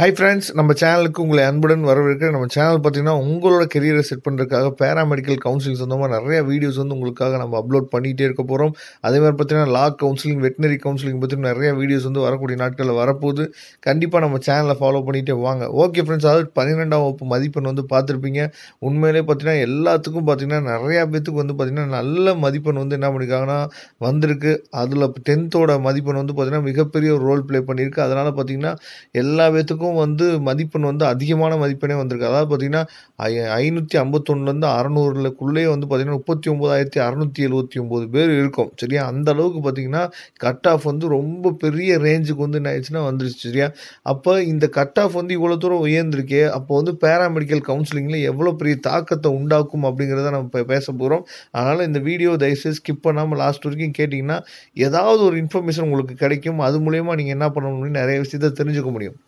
hi friends நம்ம சேனலுக்கு உங்களை அன்புடன் வரவேற்கிற நம்ம சேனல் பார்த்தீங்கன்னா உங்களோட கெரியரை செட் பண்ணுறதுக்காக பேராமெடிக்கல் கவுன்சிலிங் சொந்தமாக நிறைய வீடியோஸ் வந்து உங்களுக்காக நம்ம அப்லோட் பண்ணிகிட்டே இருக்க போகிறோம் அதே மாதிரி பார்த்தீங்கன்னா லா கவுன்சிலிங் வெட்டினரி கவுன்சிலிங் பற்றி நிறைய வீடியோஸ் வந்து வரக்கூடிய நாட்களில் வரப்போகுது கண்டிப்பாக நம்ம சேனலை ஃபாலோ பண்ணிகிட்டே வாங்க ஓகே ஃப்ரெண்ட்ஸ் அதாவது பன்னிரெண்டாம் வகுப்பு மதிப்பெண் வந்து பார்த்துருப்பீங்க உண்மையிலே பார்த்தீங்கன்னா எல்லாத்துக்கும் பார்த்தீங்கன்னா நிறையா பேத்துக்கு வந்து பார்த்திங்கன்னா நல்ல மதிப்பெண் வந்து என்ன பண்ணியிருக்காங்கன்னா வந்திருக்கு அதில் டென்த்தோட மதிப்பெண் வந்து பார்த்திங்கன்னா மிகப்பெரிய ரோல் ப்ளே பண்ணியிருக்கு அதனால் பார்த்திங்கன்னா எல்லா பேத்துக்கும் அதுவும் வந்து மதிப்பெண் வந்து அதிகமான மதிப்பெண்ணே வந்திருக்கு அதாவது பார்த்திங்கன்னா ஐ ஐநூற்றி ஐம்பத்தொன்னுலேருந்து அறநூறுலக்குள்ளேயே வந்து பார்த்திங்கன்னா முப்பத்தி ஒம்பதாயிரத்தி அறநூற்றி எழுபத்தி ஒம்பது பேர் இருக்கும் சரியா அந்த அளவுக்கு பார்த்திங்கன்னா கட் ஆஃப் வந்து ரொம்ப பெரிய ரேஞ்சுக்கு வந்து என்ன ஆயிடுச்சுன்னா வந்துருச்சு சரியா அப்போ இந்த கட் ஆஃப் வந்து இவ்வளோ தூரம் உயர்ந்திருக்கே அப்போ வந்து பேராமெடிக்கல் கவுன்சிலிங்கில் எவ்வளோ பெரிய தாக்கத்தை உண்டாக்கும் அப்படிங்கிறத நம்ம இப்போ பேச போகிறோம் அதனால் இந்த வீடியோ தயவுசெய்து ஸ்கிப் பண்ணாமல் லாஸ்ட் வரைக்கும் கேட்டிங்கன்னா ஏதாவது ஒரு இன்ஃபர்மேஷன் உங்களுக்கு கிடைக்கும் அது மூலயமா நீங்கள் என்ன பண்ணணும்னு நிறைய விஷயத்த தெரிஞ்சுக்க முடியும்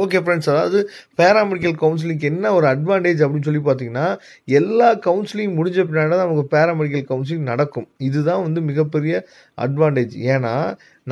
ஓகே ஃப்ரெண்ட்ஸ் அதாவது பேராமெடிக்கல் கவுன்சிலிங்க்கு என்ன ஒரு அட்வான்டேஜ் அப்படின்னு சொல்லி பார்த்தீங்கன்னா எல்லா கவுன்சிலிங் முடிஞ்ச பின்னாடி தான் நமக்கு பேராமெடிக்கல் கவுன்சிலிங் நடக்கும் இதுதான் வந்து மிகப்பெரிய அட்வான்டேஜ் ஏன்னா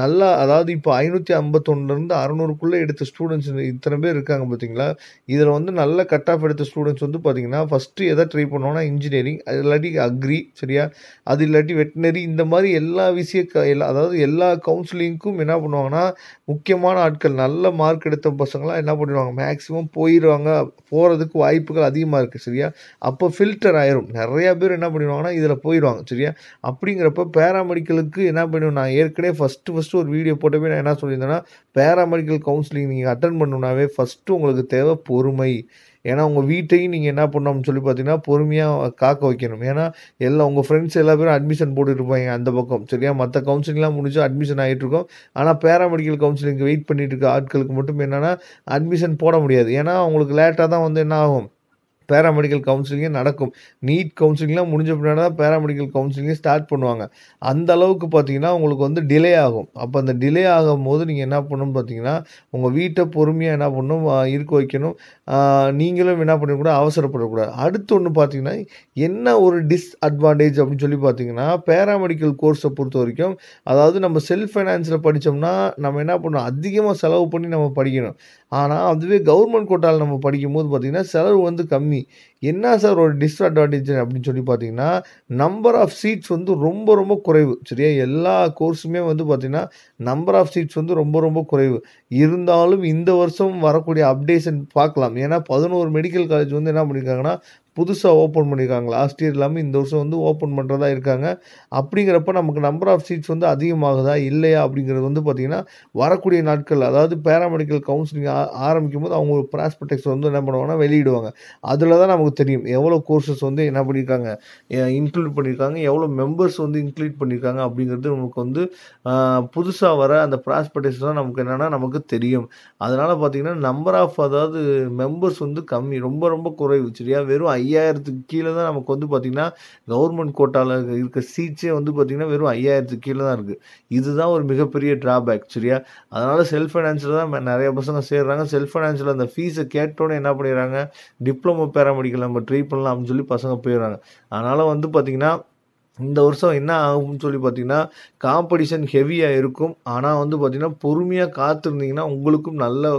நல்லா அதாவது இப்போ ஐநூற்றி ஐம்பத்தொன்னுலேருந்து அறநூறுக்குள்ளே எடுத்த ஸ்டூடெண்ட்ஸ் இத்தனை பேர் இருக்காங்க பார்த்தீங்களா இதில் வந்து நல்ல கட் ஆஃப் எடுத்த ஸ்டூடெண்ட்ஸ் வந்து பார்த்திங்கன்னா ஃபஸ்ட்டு எதை ட்ரை பண்ணோன்னா இன்ஜினியரிங் அது இல்லாட்டி அக்ரி சரியா அது இல்லாட்டி வெட்டினரி இந்த மாதிரி எல்லா விஷய க எல்லா அதாவது எல்லா கவுன்சிலிங்க்கும் என்ன பண்ணுவாங்கன்னா முக்கியமான ஆட்கள் நல்ல மார்க் எடுத்த பசங்களாம் என்ன பண்ணிடுவாங்க மேக்ஸிமம் போயிடுவாங்க போகிறதுக்கு வாய்ப்புகள் அதிகமாக இருக்குது சரியா அப்போ ஃபில்டர் ஆயிரும் நிறையா பேர் என்ன பண்ணிடுவாங்கன்னா இதில் போயிடுவாங்க சரியா அப்படிங்கிறப்ப பேராமெடிக்கலுக்கு என்ன பண்ணுவோம் நான் ஏற்கனவே ஃபஸ்ட்டு ஃபஸ்ட்டு ஒரு வீடியோ போட்டவே நான் என்ன சொல்லியிருந்தேன்னா பேராமெடிக்கல் கவுன்சிலிங் நீங்கள் அட்டன் பண்ணுனாவே ஃபஸ்ட்டு உங்களுக்கு தேவை பொறுமை ஏன்னா உங்கள் வீட்டையும் நீங்கள் என்ன பண்ணணும்னு சொல்லி பார்த்தீங்கன்னா பொறுமையாக காக்க வைக்கணும் ஏன்னா எல்லா உங்கள் ஃப்ரெண்ட்ஸ் எல்லா பேரும் அட்மிஷன் போட்டுட்ருப்பாங்க அந்த பக்கம் சரியா மற்ற கவுன்சிலிங்லாம் முடிச்சு அட்மிஷன் ஆகிட்டுருக்கோம் ஆனால் பேராமெடிக்கல் கவுன்சிலிங் வெயிட் பண்ணிட்டு இருக்க ஆட்களுக்கு மட்டும் என்னென்னா அட்மிஷன் போட முடியாது ஏன்னா அவங்களுக்கு லேட்டாக தான் வந்து என்ன ஆகும் பேராமெடிக்கல் கவுன்சிலிங்கே நடக்கும் நீட் கவுன்சிலிங்லாம் முடிஞ்ச பின்னாடி தான் பேராமெடிக்கல் கவுன்சிலிங்கே ஸ்டார்ட் பண்ணுவாங்க அந்த அளவுக்கு பார்த்தீங்கன்னா உங்களுக்கு வந்து டிலே ஆகும் அப்போ அந்த டிலே ஆகும் போது நீங்கள் என்ன பண்ணணும் பார்த்தீங்கன்னா உங்கள் வீட்டை பொறுமையாக என்ன பண்ணணும் இருக்க வைக்கணும் நீங்களும் என்ன பண்ணக்கூடாது அவசரப்படக்கூடாது அடுத்து ஒன்று பார்த்தீங்கன்னா என்ன ஒரு டிஸ்அட்வான்டேஜ் அப்படின்னு சொல்லி பார்த்தீங்கன்னா பேராமெடிக்கல் கோர்ஸை பொறுத்த வரைக்கும் அதாவது நம்ம செல்ஃப் ஃபைனான்ஸில் படித்தோம்னா நம்ம என்ன பண்ணணும் அதிகமாக செலவு பண்ணி நம்ம படிக்கணும் ஆனால் அதுவே கவர்மெண்ட் கோட்டாவில் நம்ம படிக்கும் போது பார்த்திங்கன்னா செலவு வந்து கம்மி என்ன சார் ஒரு டிஸ்அட்வான்டேஜ் அப்படின்னு சொல்லி பார்த்தீங்கன்னா நம்பர் ஆஃப் சீட்ஸ் வந்து ரொம்ப ரொம்ப குறைவு சரியா எல்லா கோர்ஸுமே வந்து பார்த்திங்கன்னா நம்பர் ஆஃப் சீட்ஸ் வந்து ரொம்ப ரொம்ப குறைவு இருந்தாலும் இந்த வருஷம் வரக்கூடிய அப்டேஷன் பார்க்கலாம் ஏன்னா பதினோரு மெடிக்கல் காலேஜ் வந்து என்ன பண்ணியிருக்காங்கன்னா புதுசாக ஓப்பன் பண்ணியிருக்காங்க லாஸ்ட் இயர் இல்லாமல் இந்த வருஷம் வந்து ஓப்பன் பண்ணுறதா இருக்காங்க அப்படிங்கிறப்ப நமக்கு நம்பர் ஆஃப் சீட்ஸ் வந்து அதிகமாகுதா இல்லையா அப்படிங்கிறது வந்து பார்த்திங்கன்னா வரக்கூடிய நாட்கள் அதாவது பேராமெடிக்கல் கவுன்சிலிங் ஆரம்பிக்கும் போது அவங்க ப்ராஸ்பெக்டக்ஸ் வந்து என்ன பண்ணுவாங்கன்னா வெளியிடுவாங்க அதில் தான் நமக்கு தெரியும் எவ்வளோ கோர்சஸ் வந்து என்ன பண்ணியிருக்காங்க இன்க்ளூட் பண்ணியிருக்காங்க எவ்வளோ மெம்பர்ஸ் வந்து இன்க்ளூட் பண்ணியிருக்காங்க அப்படிங்கிறது நமக்கு வந்து புதுசாக வர அந்த ப்ராஸ்பெக்டக்ஸ் தான் நமக்கு என்னென்னா நமக்கு தெரியும் அதனால் பார்த்திங்கன்னா நம்பர் ஆஃப் அதாவது மெம்பர்ஸ் வந்து கம்மி ரொம்ப ரொம்ப குறைவு சரியா வெறும் ஐ ஐயாயிரத்துக்கு கீழே தான் நமக்கு வந்து பார்த்திங்கன்னா கவர்மெண்ட் கோட்டாவில் இருக்க சீட்ஸே வந்து பார்த்திங்கன்னா வெறும் ஐயாயிரத்துக்கு கீழே தான் இருக்குது இதுதான் ஒரு மிகப்பெரிய ட்ராபேக் சரியா அதனால் செல்ஃப் ஃபைனான்ஸில் தான் நிறைய பசங்க சேர்றாங்க செல்ஃப் ஃபைனான்ஸில் அந்த ஃபீஸை கேட்டோன்னே என்ன பண்ணிடுறாங்க டிப்ளமோ பேராமெடிக்கல் நம்ம ட்ரீட் பண்ணலாம் அப்படின்னு சொல்லி பசங்க போயிடுறாங்க அதனால் வந்து பார்த்திங்கன்னா இந்த வருஷம் என்ன ஆகும்னு சொல்லி பார்த்தீங்கன்னா காம்படிஷன் ஹெவியாக இருக்கும் ஆனால் வந்து பார்த்திங்கன்னா பொறுமையாக காத்திருந்தீங்கன்னா உங்களுக்கும் நல்ல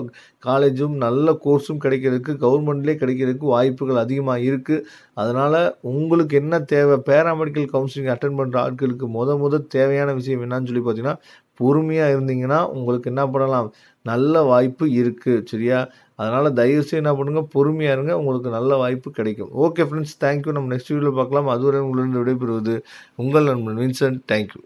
காலேஜும் நல்ல கோர்ஸும் கிடைக்கிறதுக்கு கவர்மெண்ட்லேயே கிடைக்கிறதுக்கு வாய்ப்புகள் அதிகமாக இருக்குது அதனால் உங்களுக்கு என்ன தேவை பேராமெடிக்கல் கவுன்சிலிங் அட்டன் பண்ணுற ஆட்களுக்கு முத முத தேவையான விஷயம் என்னான்னு சொல்லி பார்த்தீங்கன்னா பொறுமையாக இருந்தீங்கன்னா உங்களுக்கு என்ன பண்ணலாம் நல்ல வாய்ப்பு இருக்குது சரியா அதனால் தயவுசெய்து என்ன பண்ணுங்கள் பொறுமையாக இருங்க உங்களுக்கு நல்ல வாய்ப்பு கிடைக்கும் ஓகே ஃப்ரெண்ட்ஸ் தேங்க்யூ நம்ம நெக்ஸ்ட் வீடியோவில் பார்க்கலாம் அதுவரை உங்களிடம் விடைபெறுவது உங்கள் நண்பன் வின்சென்ட் தேங்க்யூ